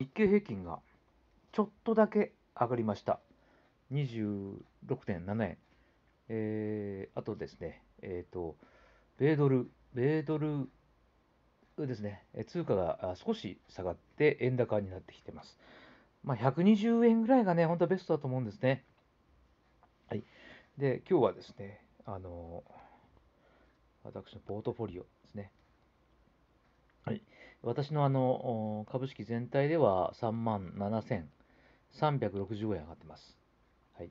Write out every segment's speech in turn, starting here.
日経平均がちょっとだけ上がりました。26.7円。えー、あとですね、えっ、ー、と、米ドル、米ドルですね、通貨が少し下がって円高になってきてます。まあ、120円ぐらいがね、本当はベストだと思うんですね。はい。で、今日はですね、あの、私のポートフォリオですね。はい。私のあの株式全体では3万7 3 6 5円上がってます。はい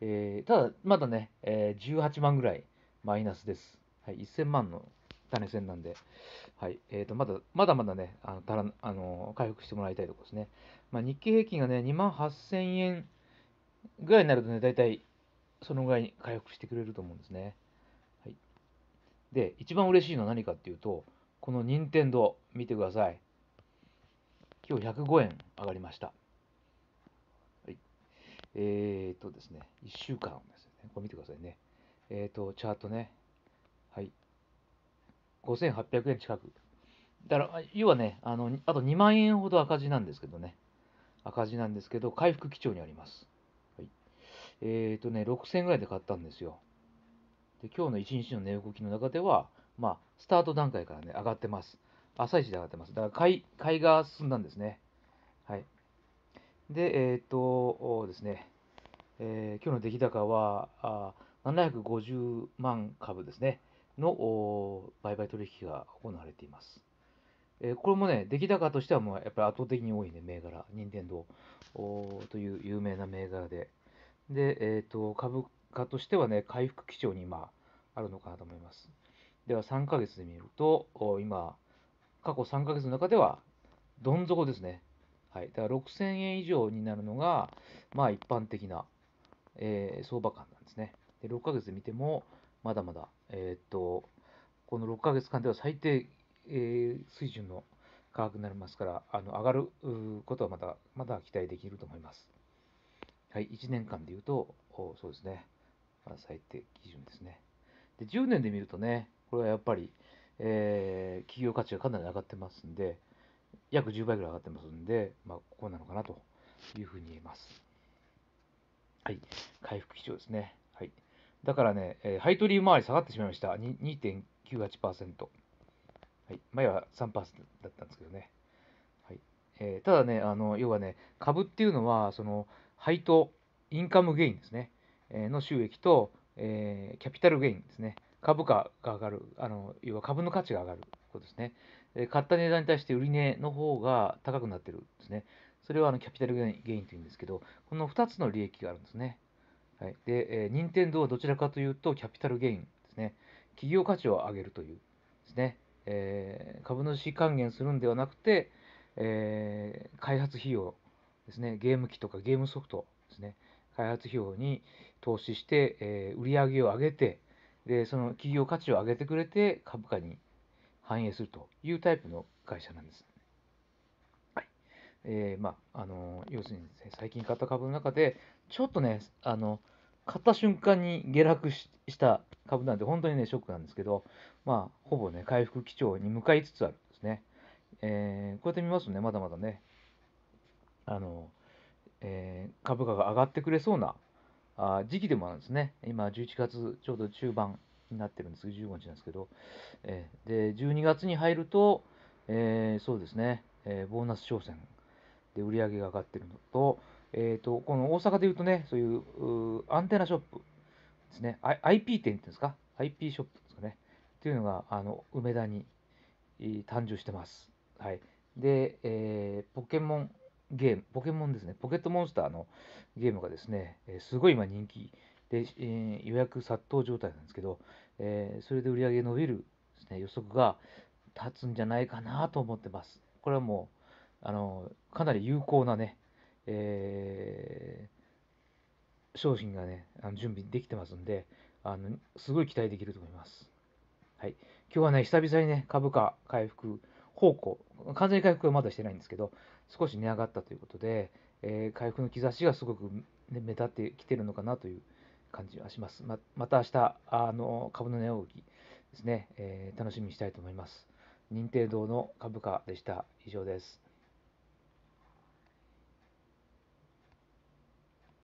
えー、ただ、まだね、えー、18万ぐらいマイナスです。はい、1000万の種銭なんで、はいえーと、とまだまだまだね、あのたらあの回復してもらいたいところですね。まあ、日経平均がね、2万8000円ぐらいになるとね、大体そのぐらいに回復してくれると思うんですね。はい、で、一番嬉しいのは何かっていうと、この任天堂見てください今日105円上がりました、はい、えー、っとですね1週間ですねこれ見てくださいねえー、っとチャートねはい5800円近くだから要はねあのあと2万円ほど赤字なんですけどね赤字なんですけど回復基調にあります、はい、えー、っとね6000円ぐらいで買ったんですよで今日の1日の値動きの中ではまあ、スタート段階からね、上がってます。朝一で上がってます。だから買い、買いが進んだんですね。はい。で、えー、っとですね、えー、今日の出来高はあ750万株ですね、の売買取引が行われています。えー、これもね、出来高としてはもうやっぱり圧倒的に多いね、銘柄、任天堂という有名な銘柄で、で、えーと、と株価としてはね、回復基調に今あるのかなと思います。では3ヶ月で見ると、今、過去3ヶ月の中では、どん底ですね。はい、だから6000円以上になるのが、まあ一般的な、えー、相場感なんですね。で6ヶ月で見ても、まだまだ、えー、っと、この6ヶ月間では最低、えー、水準の価格になりますから、あの上がることはまだまだ期待できると思います。はい、1年間でいうと、そうですね、まあ、最低基準ですね。で10年で見るとね、これはやっぱり、えー、企業価値がかなり上がってますんで、約10倍ぐらい上がってますんで、まあ、ここなのかなというふうに言えます。はい、回復基調ですね。はい、だからね、えー、配当利回り下がってしまいました。2.98%。はい、前は3%だったんですけどね。はいえー、ただねあの、要はね、株っていうのは、その配当、インカムゲインですね、えー、の収益と、えー、キャピタルゲインですね。株価が上がる、あの要は株の価値が上がることですね。買った値段に対して売り値の方が高くなってるんですね。それはあのキャピタルゲインというんですけど、この2つの利益があるんですね。はい、で、え任天堂はどちらかというとキャピタルゲインですね。企業価値を上げるというですね。えー、株主還元するんではなくて、えー、開発費用ですね、ゲーム機とかゲームソフトですね、開発費用に投資して、えー、売り上げを上げて、でその企業価値を上げてくれて株価に反映するというタイプの会社なんです。はいえーまあ、あの要するに、ね、最近買った株の中でちょっとねあの買った瞬間に下落した株なんで本当にねショックなんですけど、まあ、ほぼね回復基調に向かいつつあるんですね。えー、こうやって見ますとねまだまだねあの、えー、株価が上がってくれそうなあ時期でもあるんですね。今、11月ちょうど中盤になってるんですけど、15日なんですけど、えー、で12月に入ると、えー、そうですね、えー、ボーナス商戦で売り上げが上がってるのと、えーと、この大阪でいうとね、そういうアンテナショップですね、I、IP 店っていうんですか、IP ショップですかね、っていうのがあの梅田に誕生してます。はい、で、えー、ポケモンゲーム、ポケモンですね、ポケットモンスターのゲームがですね、えすごい今人気で、え予約殺到状態なんですけど、えそれで売り上げ伸びるです、ね、予測が立つんじゃないかなと思ってます。これはもう、あのかなり有効なね、えー、商品がね、あの準備できてますんであの、すごい期待できると思います。はい、今日はね、久々にね、株価回復方向、完全に回復はまだしてないんですけど、少し値上がったということで、えー、回復の兆しがすごく、ね、目立ってきてるのかなという感じはします。ままた明日あの株の値動きですね、えー、楽しみにしたいと思います。任天堂の株価でした。以上です。